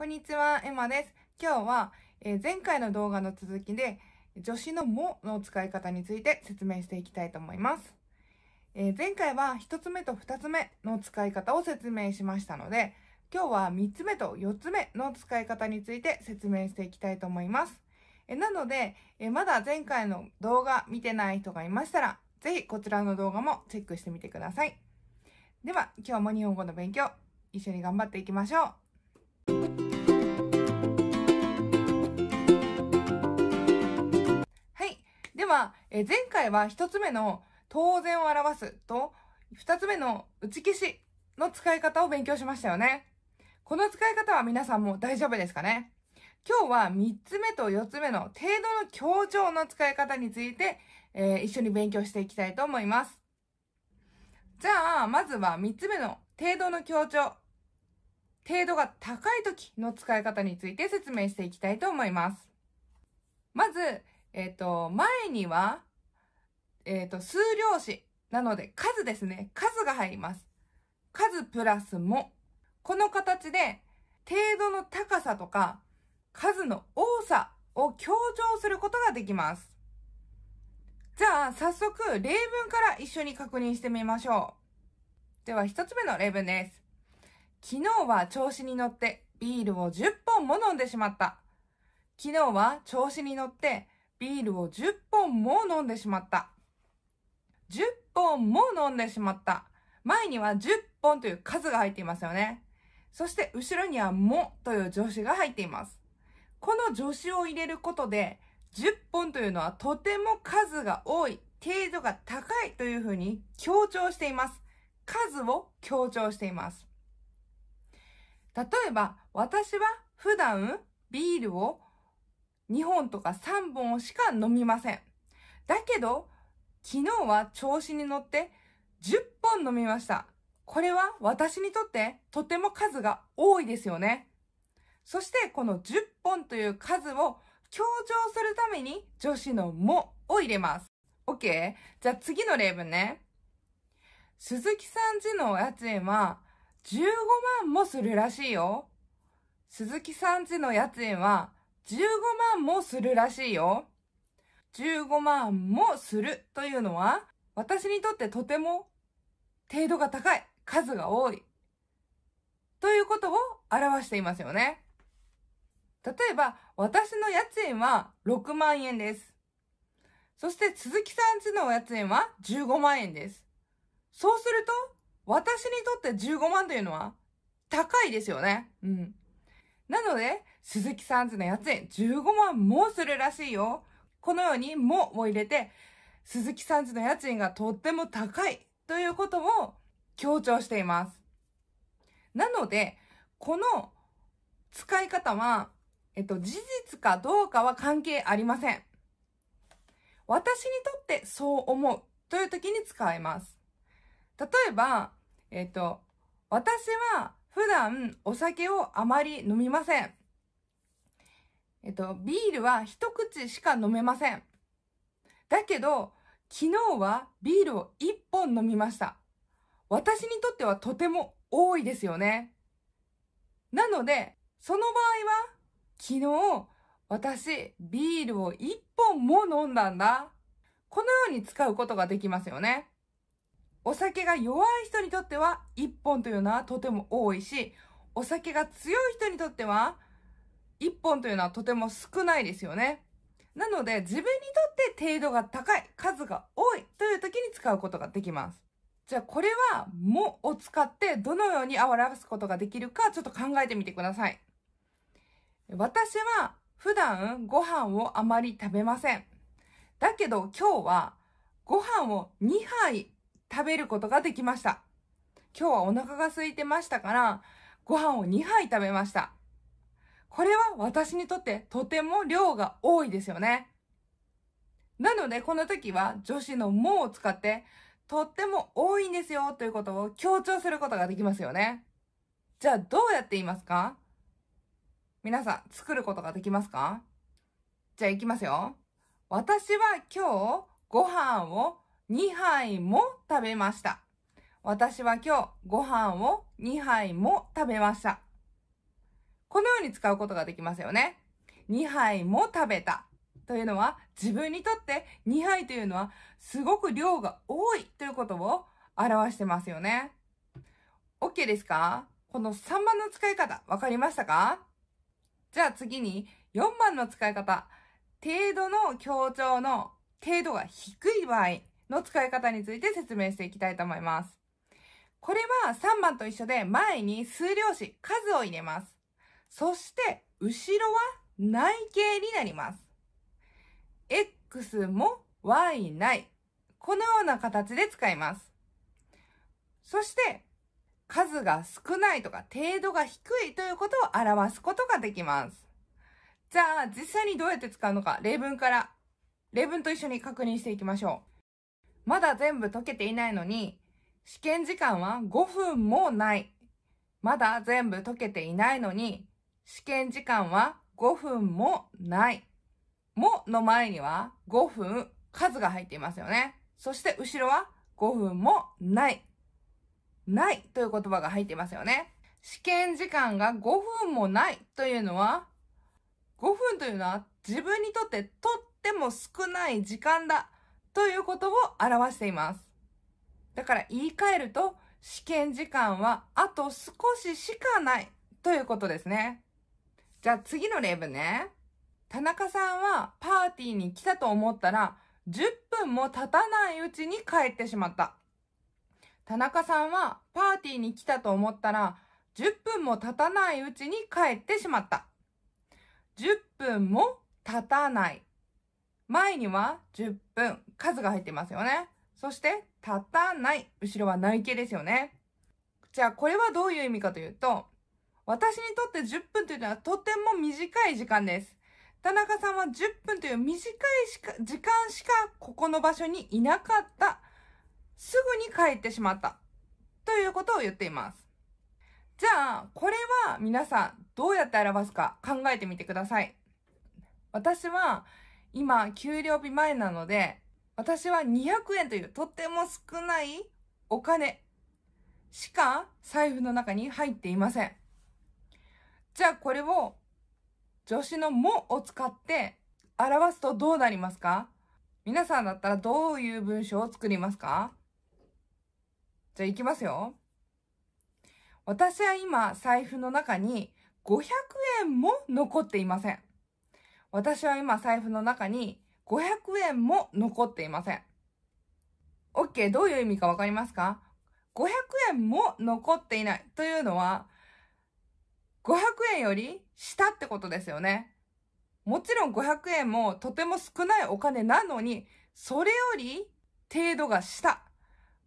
こんにちは、エマです。今日は、えー、前回の動画の続きで、助詞のもの使い方について説明していきたいと思います。えー、前回は1つ目と2つ目の使い方を説明しましたので、今日は3つ目と4つ目の使い方について説明していきたいと思います。えー、なので、えまだ前回の動画見てない人がいましたら、ぜひこちらの動画もチェックしてみてください。では、今日も日本語の勉強、一緒に頑張っていきましょう。では、え前回は一つ目の当然を表すと、二つ目の打ち消しの使い方を勉強しましたよね。この使い方は皆さんも大丈夫ですかね今日は三つ目と四つ目の程度の強調の使い方について、えー、一緒に勉強していきたいと思います。じゃあ、まずは三つ目の程度の強調。程度が高い時の使い方について説明していきたいと思います。まず、えっ、ー、と、前には、えっ、ー、と、数量詞。なので、数ですね。数が入ります。数プラスも。この形で、程度の高さとか、数の多さを強調することができます。じゃあ、早速、例文から一緒に確認してみましょう。では、一つ目の例文です。昨日は調子に乗ってビールを10本も飲んでしまった。昨日は調子に乗ってビールを10本も飲んでしまった。10本も飲んでしまった。前には10本という数が入っていますよね。そして後ろにはもという助詞が入っています。この助詞を入れることで、10本というのはとても数が多い、程度が高いというふうに強調しています。数を強調しています。例えば、私は普段ビールを2本とか3本しか飲みません。だけど、昨日は調子に乗って10本飲みました。これは私にとってとても数が多いですよね。そしてこの10本という数を強調するために女子のもを入れます。OK? じゃあ次の例文ね。鈴木さん家のお家賃は15万もするらしいよ。鈴木さん家の家賃は15万もするらしいよ。15万もするというのは、私にとってとても程度が高い、数が多い、ということを表していますよね。例えば、私の家賃は6万円です。そして鈴木さんちの家賃は15万円です。そうすると、私にとって15万というのは高いですよね。うん。なので、鈴木さんズの家賃15万もするらしいよ。このようにもを入れて、鈴木さんずの家賃がとっても高いということを強調しています。なので、この使い方は、えっと、事実かどうかは関係ありません。私にとってそう思うという時に使えます。例えば、えっと、私は普段お酒をあまり飲みません。えっと、ビールは一口しか飲めません。だけど、昨日はビールを一本飲みました。私にとってはとても多いですよね。なので、その場合は、昨日、私、ビールを一本も飲んだんだ。このように使うことができますよね。お酒が弱い人にとっては1本というのはとても多いし、お酒が強い人にとっては1本というのはとても少ないですよね。なので、自分にとって程度が高い、数が多いという時に使うことができます。じゃあ、これは、もを使ってどのように表すことができるか、ちょっと考えてみてください。私は、普段ご飯をあまり食べません。だけど今日はご飯を2杯食べることができました。今日はお腹が空いてましたから、ご飯を2杯食べました。これは私にとってとても量が多いですよね。なので、この時は女子のもを使って、とっても多いんですよということを強調することができますよね。じゃあ、どうやって言いますか皆さん、作ることができますかじゃあ、行きますよ。私は今日、ご飯を2杯も食べました。私は今日ご飯を2杯も食べました。このように使うことができますよね。2杯も食べたというのは自分にとって2杯というのはすごく量が多いということを表してますよね。OK ですかこの3番の使い方分かりましたかじゃあ次に4番の使い方。程度の強調の程度が低い場合。の使い方について説明していきたいと思います。これは3番と一緒で前に数量子、数を入れます。そして、後ろは内形になります。x も y ない。このような形で使います。そして、数が少ないとか程度が低いということを表すことができます。じゃあ、実際にどうやって使うのか、例文から、例文と一緒に確認していきましょう。まだ全部解けていないのに、試験時間は5分もない。まだ全部解けていないのに、試験時間は5分もない。もの前には5分数が入っていますよね。そして後ろは5分もない。ないという言葉が入っていますよね。試験時間が5分もないというのは、5分というのは自分にとってとっても少ない時間だということを表しています。だから言い換えると、試験時間はあと少ししかないということですね。じゃあ次の例文ね。田中さんはパーティーに来たと思ったら、10分も経たないうちに帰ってしまった。田中さんはパーティーに来たと思ったら、10分も経たないうちに帰ってしまった。10分も経たない前には10分、数が入ってますよね。そして、立たない、後ろは内径ですよね。じゃあ、これはどういう意味かというと、私にとって10分というのはとても短い時間です。田中さんは10分という短い時間しかここの場所にいなかった。すぐに帰ってしまった。ということを言っています。じゃあ、これは皆さんどうやって表すか考えてみてください。私は今、給料日前なので、私は200円というとても少ないお金しか財布の中に入っていません。じゃあこれを助詞のもを使って表すとどうなりますか皆さんだったらどういう文章を作りますかじゃあいきますよ。私は今財布の中に500円も残っていません。私は今財布の中に500円も残っていません。OK、どういう意味かわかりますか ?500 円も残っていないというのは、500円より下ってことですよね。もちろん500円もとても少ないお金なのに、それより程度が下、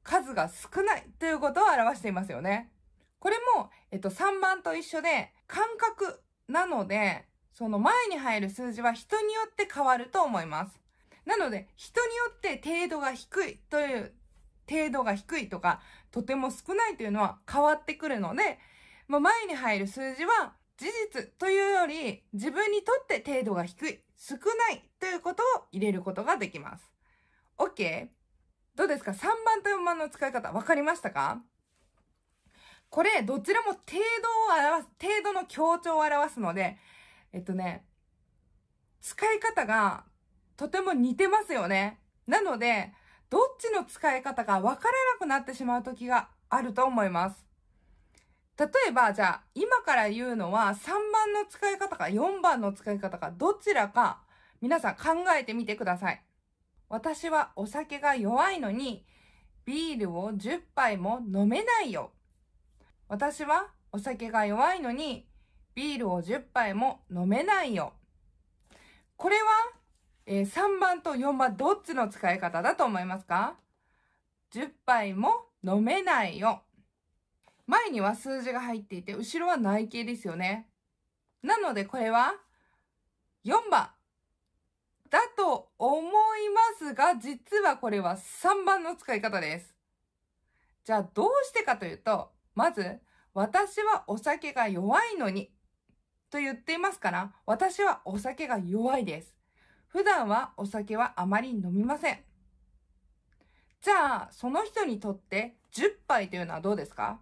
数が少ないということを表していますよね。これも、えっと、3番と一緒で、感覚なので、その前に入る数字は人によって変わると思います。なので、人によって程度が低いという、程度が低いとか、とても少ないというのは変わってくるので、まあ、前に入る数字は事実というより、自分にとって程度が低い、少ないということを入れることができます。OK? どうですか ?3 番と4番の使い方、分かりましたかこれ、どちらも程度を表す、程度の強調を表すので、えっとね、使い方がとても似てますよね。なので、どっちの使い方かわからなくなってしまう時があると思います。例えば、じゃあ、今から言うのは3番の使い方か4番の使い方かどちらか皆さん考えてみてください。私はお酒が弱いのにビールを10杯も飲めないよ。私はお酒が弱いのにビールを10杯も飲めないよ。これは、えー、3番と4番どっちの使い方だと思いますか ?10 杯も飲めないよ。前には数字が入っていて、後ろは内径ですよね。なのでこれは4番だと思いますが、実はこれは3番の使い方です。じゃあどうしてかというと、まず、私はお酒が弱いのにと言っていますから、私はお酒が弱いです。普段はお酒はあまり飲みません。じゃあ、その人にとって10杯というのはどうですか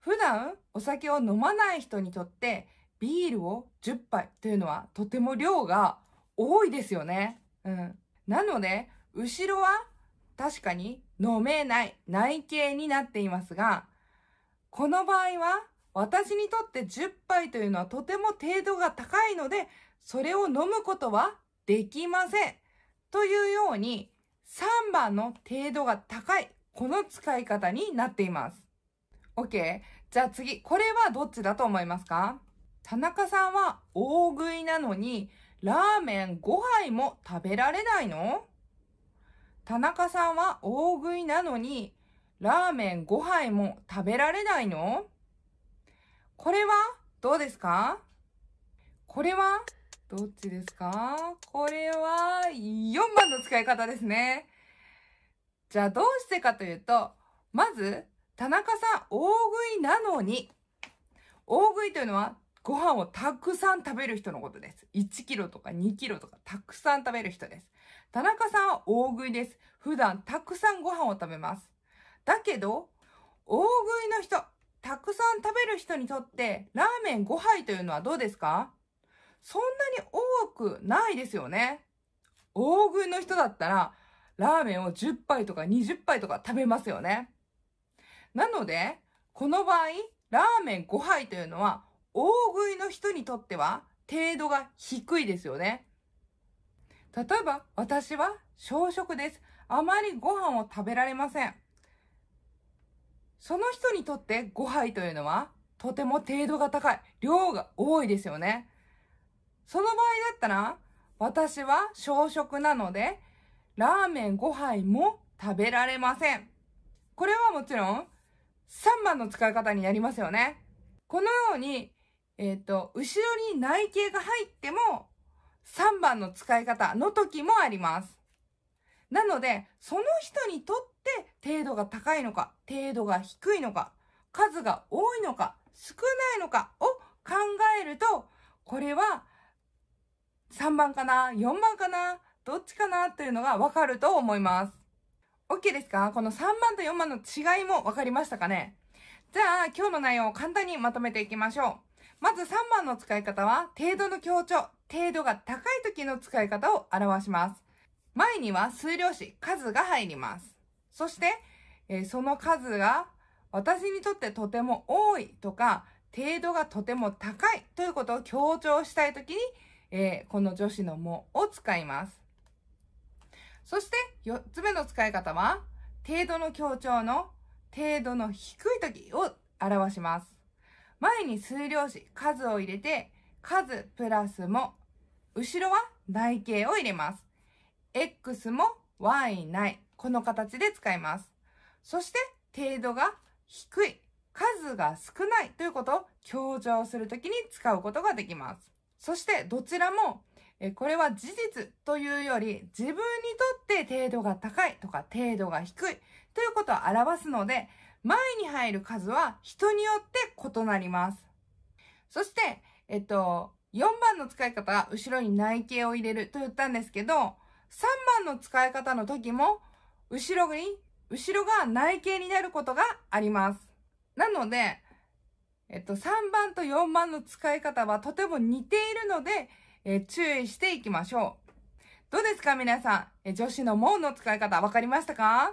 普段お酒を飲まない人にとってビールを10杯というのはとても量が多いですよね。うん。なので、後ろは確かに飲めない内径になっていますが、この場合は私にとって10杯というのはとても程度が高いので、それを飲むことはできません。というように、3番の程度が高い、この使い方になっています。OK。じゃあ次、これはどっちだと思いますか田中さんは大食いなのに、ラーメン5杯も食べられないの田中さんは大食いなのに、ラーメン5杯も食べられないのこれはどうですかこれはどっちですかこれは4番の使い方ですね。じゃあどうしてかというと、まず、田中さん大食いなのに、大食いというのはご飯をたくさん食べる人のことです。1キロとか2キロとかたくさん食べる人です。田中さんは大食いです。普段たくさんご飯を食べます。だけど、大食いの人、たくさん食べる人にとってラーメン5杯というのはどうですかそんなに多くないですよね。大食いの人だったらラーメンを10杯とか20杯とか食べますよね。なので、この場合、ラーメン5杯というのは大食いの人にとっては程度が低いですよね。例えば、私は小食です。あまりご飯を食べられません。その人にとって5杯というのはとても程度が高い。量が多いですよね。その場合だったら、私は小食なので、ラーメン5杯も食べられません。これはもちろん、3番の使い方になりますよね。このように、えっ、ー、と、後ろに内径が入っても、3番の使い方の時もあります。なので、その人にとって程度が高いのか、程度が低いのか、数が多いのか、少ないのかを考えると、これは3番かな ?4 番かなどっちかなというのがわかると思います。OK ですかこの3番と4番の違いもわかりましたかねじゃあ、今日の内容を簡単にまとめていきましょう。まず3番の使い方は、程度の強調、程度が高い時の使い方を表します。前には数量詞、数が入ります。そして、えー、その数が私にとってとても多いとか、程度がとても高いということを強調したいときに、えー、この助詞のもを使います。そして、4つ目の使い方は、程度の強調の程度の低いときを表します。前に数量詞、数を入れて、数プラスも、後ろは台形を入れます。x も y ない。この形で使います。そして、程度が低い、数が少ないということを強調するときに使うことができます。そして、どちらも、これは事実というより、自分にとって程度が高いとか程度が低いということを表すので、前に入る数は人によって異なります。そして、えっと、4番の使い方は後ろに内径を入れると言ったんですけど、3番の使い方の時も、後ろに、後ろが内径になることがあります。なので、えっと、3番と4番の使い方はとても似ているので、えー、注意していきましょう。どうですか皆さん、えー、女子の門の使い方分かりましたか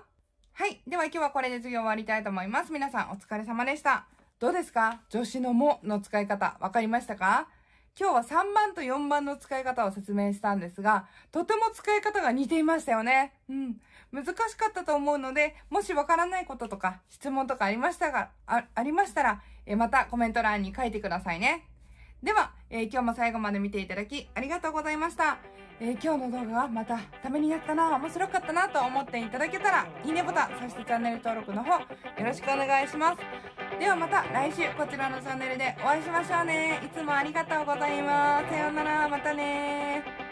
はい。では今日はこれで授業終わりたいと思います。皆さんお疲れ様でした。どうですか女子のもの使い方分かりましたか今日は3番と4番の使い方を説明したんですが、とても使い方が似ていましたよね。うん。難しかったと思うので、もしわからないこととか、質問とかありましたが、あ、ありましたら、えまたコメント欄に書いてくださいね。では、えー、今日も最後まで見ていただき、ありがとうございました。えー、今日の動画がまたためになったな、面白かったなと思っていただけたら、いいねボタン、そしてチャンネル登録の方、よろしくお願いします。ではまた来週こちらのチャンネルでお会いしましょうね。いつもありがとうございます。さようなら、またね